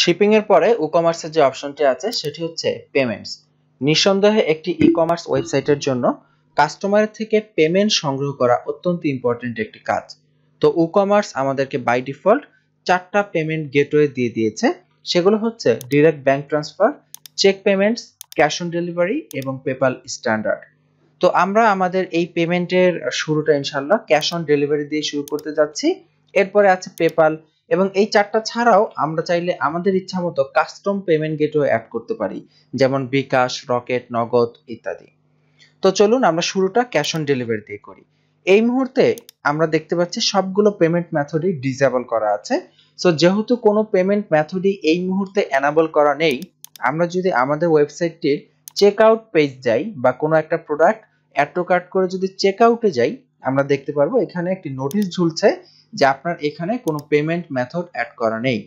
shipping এর পরে ই কমার্সের যে অপশনটি আছে সেটি হচ্ছে পেমেন্টস নিঃসন্দেহে একটি ই কমার্স ওয়েবসাইটের জন্য কাস্টমারের থেকে পেমেন্ট সংগ্রহ করা অত্যন্ত ইম্পর্টেন্ট একটি কাজ তো ই কমার্স আমাদেরকে বাই ডিফল্ট চারটা পেমেন্ট গেটওয়ে দিয়ে দিয়েছে সেগুলো হচ্ছে direct bank transfer cheque payments cash on delivery এবং পেপাল স্ট্যান্ডার্ড তো আমরা আমাদের এই পেমেন্টের শুরুটা ইনশাল্লাহ ক্যাশ অন ডেলিভারি দিয়ে শুরু করতে যাচ্ছি এরপরে আছে পেপাল এবং এই চারটা ছাড়াও আমরা চাইলে আমাদের ইচ্ছা মতো কাস্টম পেমেন্ট গেটওয়ে অ্যাড করতে পারি যেমন বিকাশ রকেট নগদ ইত্যাদি তো চলুন আমরা শুরুটা ক্যাশ অন ডেলিভারি দিয়ে করি এই মুহূর্তে আমরা দেখতে পাচ্ছি সবগুলো পেমেন্ট মেথডই ডিসেবল করা আছে সো যেহেতু কোনো পেমেন্ট মেথডই এই মুহূর্তে এনাবল করা নেই আমরা যদি আমাদের ওয়েবসাইটটির চেক আউট পেজ যাই বা কোনো একটা প্রোডাক্ট অ্যাড টু কার্ট করে যদি চেক আউটে যাই আমরা দেখতে পারবো এখানে একটি নোটিশ ঝুলছে যে আপনার এখানে কোনো পেমেন্ট মেথড অ্যাড করা নেই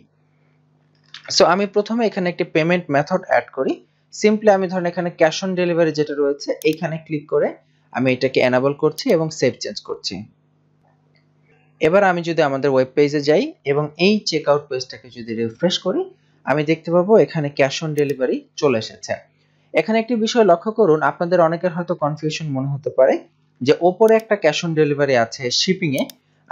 সো আমি প্রথমে এখানে একটি পেমেন্ট মেথড অ্যাড করি সিম্পলি আমি ধরেন এখানে ক্যাশ অন ডেলিভারি যেটা রয়েছে এখানে ক্লিক করে আমি এটাকে এনাবল করছি এবং সেভ চেঞ্জ করছি এবার আমি যদি আমাদের ওয়েব পেজে যাই এবং এই চেক আউট পেজটাকে যদি রিফ্রেশ করি আমি দেখতে পাবো এখানে ক্যাশ অন ডেলিভারি চলে এসেছে এখানে একটি বিষয় লক্ষ্য করুন আপনাদের অনেকের হয়তো কনফিউশন মনে হতে পারে যে ওপরে একটা ক্যাশ অন ডেলিভারি আছে শিপিংয়ে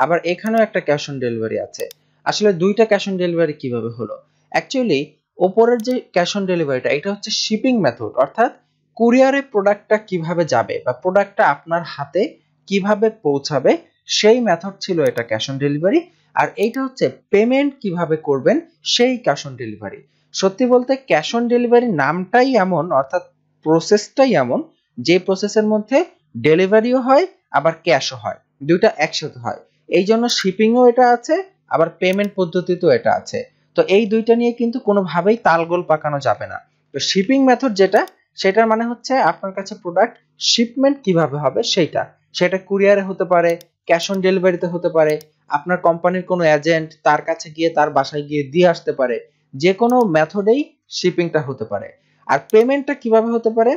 আবার এখানেও একটা ক্যাশ অন ডেলিভারি আছে আসলে দুইটা ক্যাশ অন ডেলিভারি কিভাবে হলো অ্যাকচুয়ালি ওপরের যে ক্যাশ অন ডেলিভারিটা এটা হচ্ছে শিপিং মেথড অর্থাৎ কুরিয়ারে প্রোডাক্টটা কিভাবে যাবে বা প্রোডাক্টটা আপনার হাতে কিভাবে পৌঁছাবে সেই মেথড ছিল এটা ক্যাশ অন ডেলিভারি আর এইটা হচ্ছে পেমেন্ট কিভাবে করবেন সেই ক্যাশ অন ডেলিভারি সত্যি বলতে ক্যাশ অন ডেলিভারি নামটাই এমন অর্থাৎ প্রসেসটাই এমন যে প্রসেসের মধ্যে ডেলিভারিও হয় আবার ক্যাশও হয় দুইটা একসাথে হয় এই জন্য শিপিংও এটা আছে আবার পেমেন্ট পদ্ধতিতেও এটা আছে তো এই দুইটা নিয়ে কিন্তু কোনোভাবেই তালগোল পাকানো যাবে না তো শিপিং মেথড যেটা সেটার মানে হচ্ছে আপনার কাছে প্রোডাক্ট শিপমেন্ট কিভাবে হবে সেইটা সেটা কুরিয়ারে হতে পারে ক্যাশ অন ডেলিভারিতে হতে পারে আপনার কোম্পানির কোনো এজেন্ট তার কাছে গিয়ে তার বাসায় গিয়ে দিয়ে আসতে পারে যে কোনো মেথডেই শিপিংটা হতে পারে আর পেমেন্টটা কিভাবে হতে পারে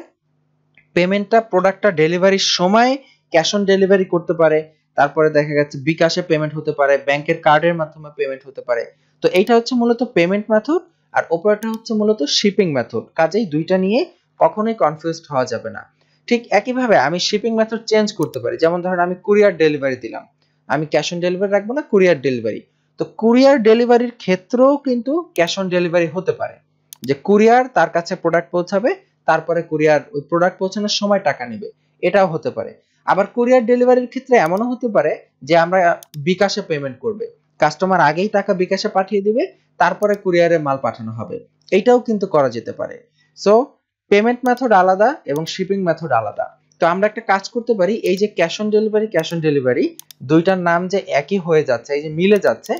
পেমেন্টটা প্রোডাক্টটা ডেলিভারির সময় ক্যাশ অন ডেলিভারি করতে পারে তারপরে দেখা গেছে বিকাশে পেমেন্ট হতে পারে ব্যাংকের কার্ডের মাধ্যমে পেমেন্ট হতে পারে তো এইটা হচ্ছে মূলত পেমেন্ট মেথড আর ওপরটা হচ্ছে মূলত শিপিং মেথড কাজেই দুইটা নিয়ে কখনোই কনফিউজড হওয়া যাবে না ঠিক একইভাবে আমি শিপিং মেথড চেঞ্জ করতে পারি যেমন ধরেন আমি কুরিয়ার ডেলিভারি দিলাম আমি ক্যাশ অন ডেলিভারি রাখবো না কুরিয়ার ডেলিভারি তো কুরিয়ার ডেলিভারির ক্ষেত্রেও কিন্তু ক্যাশ অন ডেলিভারি হতে পারে যে কুরিয়ার তার কাছে প্রোডাক্ট পৌঁছাবে তারপরে কুরিয়ার ওই প্রোডাক্ট পৌঁছানোর সময় টাকা নেবে এটাও হতে পারে আবার কুরিয়ার ডেলিভারির ক্ষেত্রে এমনও হতে পারে যে আমরা বিকাশে পেমেন্ট করবে কাস্টমার আগেই টাকা বিকাশে পাঠিয়ে দিবে তারপরে কুরিয়ারে মাল পাঠানো হবে এটাও কিন্তু করা যেতে পারে সো পেমেন্ট মেথড আলাদা এবং শিপিং মেথড আলাদা তো আমরা একটা কাজ করতে পারি এই যে cash on delivery cash on delivery দুইটার নাম যে একই হয়ে যাচ্ছে এই যে মিলে যাচ্ছে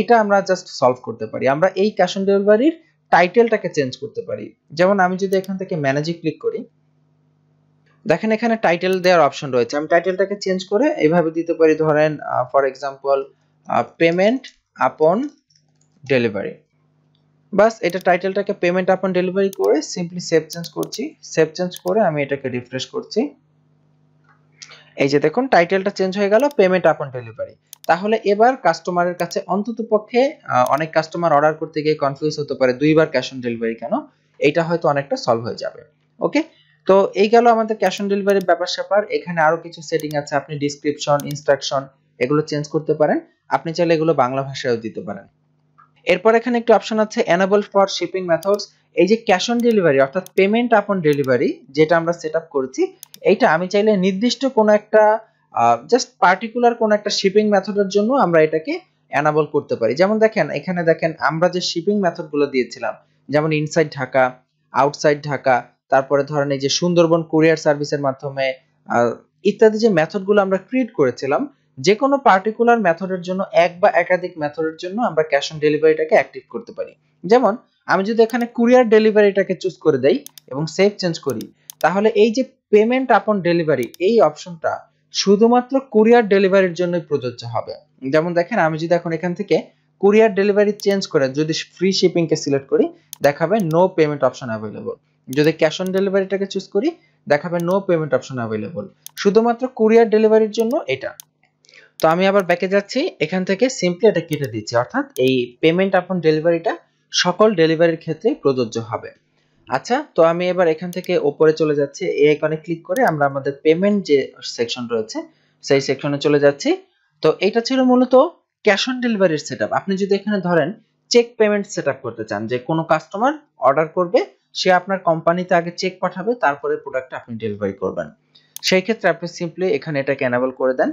এটা আমরা জাস্ট সলভ করতে পারি আমরা এই ক্যাশ অন ডেলিভারির টাইটেলটাকে চেঞ্জ করতে পারি যেমন আমি যদি এখান থেকে ম্যানেজে ক্লিক করি দেখেন এখানে টাইটেল দেওয়ার অপশন রয়েছে আমি টাইটেলটাকে চেঞ্জ করে এইভাবে দিতে পারি ধরেন for example payment upon delivery বাস এটা টাইটেলটাকে পেমেন্ট আপন ডেলিভারি করে সিম্পলি সেভ চেঞ্জ করছি সেভ চেঞ্জ করে আমি এটাকে রিফ্রেশ করছি এই যে দেখুন টাইটেলটা চেঞ্জ হয়ে গেল পেমেন্ট আপন ডেলিভারি তাহলে এবার কাস্টমারের কাছে অন্তত পক্ষে অনেক কাস্টমার অর্ডার করতে গিয়ে কনফিউজ হতে পারে দুইবার ক্যাশ অন ডেলিভারি কেন এটা হয়তো অনেকটা সলভ হয়ে যাবে ওকে তো এই গেল আমাদের ক্যাশ অন ডেলিভারি ব্যাপার স্যাপার এখানে আরো কিছু সেটিং আছে আপনি ডিসক্রিপশন ইনস্ট্রাকশন এগুলো চেঞ্জ করতে পারেন আপনি চাইলে এগুলো বাংলা ভাষায়ও দিতে পারেন এরপর এখানে একটি অপশন আছে এনাবল ফর শিপিং মেথডস এই যে ক্যাশ অন ডেলিভারি অর্থাৎ পেমেন্ট আপন ডেলিভারি যেটা আমরা সেট আপ করেছি এইটা আমি চাইলে নির্দিষ্ট কোনো একটা জাস্ট পার্টিকুলার কোনো একটা শিপিং মেথডের জন্য আমরা এটাকে এনাবল করতে পারি যেমন দেখেন এখানে দেখেন আমরা যে শিপিং মেথডগুলো দিয়েছিলাম যেমন ইনসাইড ঢাকা আউটসাইড ঢাকা তারপরে ধরেন এই যে সুন্দরবন কুরিয়ার সার্ভিসের মাধ্যমে ইত্যাদি যে মেথডগুলো আমরা ক্রিয়েট করেছিলাম যে কোনো পার্টিকুলার মেথডের জন্য এক বা একাধিক মেথডের জন্য আমরা ক্যাশ অন ডেলিভারিটাকে অ্যাক্টিভ করতে পারি যেমন আমি যদি এখানে কুরিয়ার ডেলিভারিটাকে চুজ করে দেই এবং সেভ চেঞ্জ করি তাহলে এই যে পেমেন্ট আপন ডেলিভারি এই অপশনটা শুধুমাত্র কুরিয়ার ডেলিভারির জন্যই প্রযোজ্য হবে যেমন দেখেন আমি যদি এখন এখান থেকে কুরিয়ার ডেলিভারি চেঞ্জ করে যদি ফ্রি শিপিংকে সিলেক্ট করি দেখাবে নো পেমেন্ট অপশন অ্যাভেলেবল যদি ক্যাশ অন ডেলিভারিটাকে চুজ করি দেখাবে নো পেমেন্ট অপশন অ্যাভেলেবল শুধুমাত্র কুরিয়ার ডেলিভারির জন্য এটা তো আমি আবার ব্যাকে যাচ্ছি এখান থেকে সিম্পলি এটা কেটে দিচ্ছি অর্থাৎ এই পেমেন্ট আপন ডেলিভারিটা সকল ডেলিভারির ক্ষেত্রেই প্রযোজ্য হবে আচ্ছা তো আমি এবার এখান থেকে ওপরে চলে যাচ্ছি এই আইকনে ক্লিক করে আমরা আমাদের পেমেন্ট যে সেকশন রয়েছে সেই সেকশনে চলে যাচ্ছি তো এটা ছিল মূলত ক্যাশ অন ডেলিভারির সেট আপনি যদি এখানে ধরেন চেক পেমেন্ট সেট করতে চান যে কোনো কাস্টমার অর্ডার করবে সে আপনার কোম্পানিতে আগে চেক পাঠাবে তারপরে প্রোডাক্ট আপনি ডেলিভারি করবেন সেই ক্ষেত্রে আপনি সিম্পলি এখানে এটাকে এনাবল করে দেন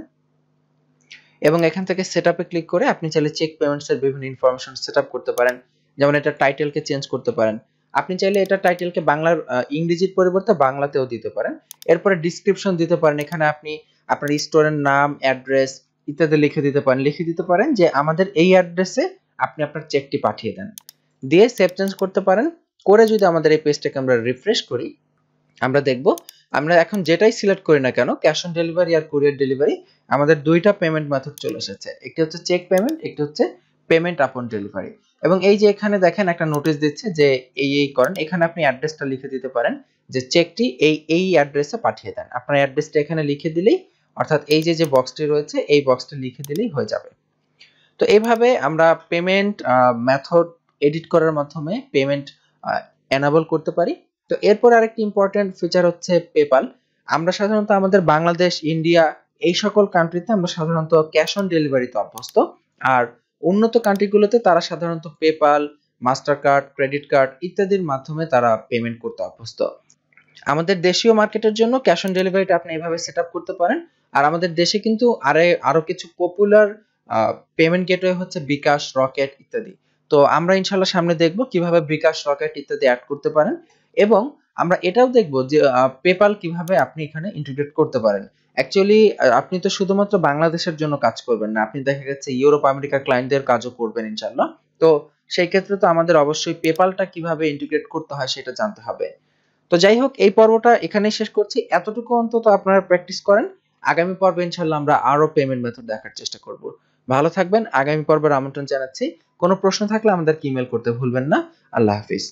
এবং এখান থেকে সেট আপে ক্লিক করে আপনি চাইলে চেক পেমেন্টসের বিভিন্ন ইনফরমেশন সেট করতে পারেন যেমন এটা টাইটেলকে চেঞ্জ করতে পারেন আপনি চাইলে এটা টাইটেলকে বাংলার ইংরেজির পরিবর্তে বাংলাতেও দিতে পারেন এরপরে ডিসক্রিপশন দিতে পারেন এখানে আপনি আপনার স্টোরের নাম অ্যাড্রেস ইত্যাদি লিখে দিতে পারেন লিখে দিতে পারেন যে আমাদের এই অ্যাড্রেসে আপনি আপনার চেকটি পাঠিয়ে দেন দিয়ে সেভ চেঞ্জ করতে পারেন করে যদি আমাদের এই পেজটাকে আমরা রিফ্রেশ করি আমরা দেখব আমরা এখন যেটাই সিলেক্ট করি না কেন ক্যাশ অন ডেলিভারি আর কুরিয়ার ডেলিভারি আমাদের দুইটা পেমেন্ট মেথড চলে এসেছে একটি হচ্ছে চেক পেমেন্ট একটি হচ্ছে পেমেন্ট আপন ডেলিভারি এবং এই যে এখানে দেখেন একটা নোটিশ দিচ্ছে যে এই এই করেন এখানে আপনি অ্যাড্রেসটা লিখে দিতে পারেন যে চেকটি এই এই অ্যাড্রেসে পাঠিয়ে দেন আপনার অ্যাড্রেসটা এখানে লিখে দিলেই অর্থাৎ এই যে যে বক্সটি রয়েছে এই বক্সটি লিখে দিলেই হয়ে যাবে তো এভাবে আমরা পেমেন্ট মেথড এডিট করার মাধ্যমে পেমেন্ট এনাবল করতে পারি তো এরপর আরেকটি ইম্পর্টেন্ট ফিচার হচ্ছে পেপাল আমরা সাধারণত আমাদের বাংলাদেশ ইন্ডিয়া এই সকল কান্ট্রিতে আমরা সাধারণত ক্যাশ অন ডেলিভারিতে অভ্যস্ত আর উন্নত কান্ট্রিগুলোতে তারা সাধারণত PayPal Mastercard credit card ইত্যাদির মাধ্যমে তারা পেমেন্ট করতে অভ্যস্ত আমাদের দেশীয় মার্কেটের জন্য ক্যাশ অন ডেলিভারিটা আপনি এইভাবে সেট করতে পারেন আর আমাদের দেশে কিন্তু আরে আরো কিছু পপুলার পেমেন্ট গেটওয়ে হচ্ছে বিকাশ রকেট ইত্যাদি তো আমরা ইনশাল্লাহ সামনে দেখব কিভাবে বিকাশ রকেট ইত্যাদি অ্যাড করতে পারেন এবং আমরা এটাও দেখব যে পেপাল কিভাবে আপনি এখানে ইন্টিগ্রেট করতে পারেন অ্যাকচুয়ালি আপনি তো শুধুমাত্র বাংলাদেশের জন্য কাজ করবেন না আপনি দেখা গেছে ইউরোপ আমেরিকা ক্লায়েন্টদের কাজও করবেন ইনশাল্লাহ তো সেই ক্ষেত্রে তো আমাদের অবশ্যই পেপালটা কিভাবে ইন্টিগ্রেট করতে হয় সেটা জানতে হবে তো যাই হোক এই পর্বটা এখানেই শেষ করছি এতটুকু অন্তত আপনারা প্র্যাকটিস করেন আগামী পর্বে ইনশাল্লাহ আমরা আরো পেমেন্ট মেথড দেখার চেষ্টা করব ভালো থাকবেন আগামী পর্বের আমন্ত্রণ জানাচ্ছি কোনো প্রশ্ন থাকলে আমাদেরকে ইমেল করতে ভুলবেন না আল্লাহ হাফিজ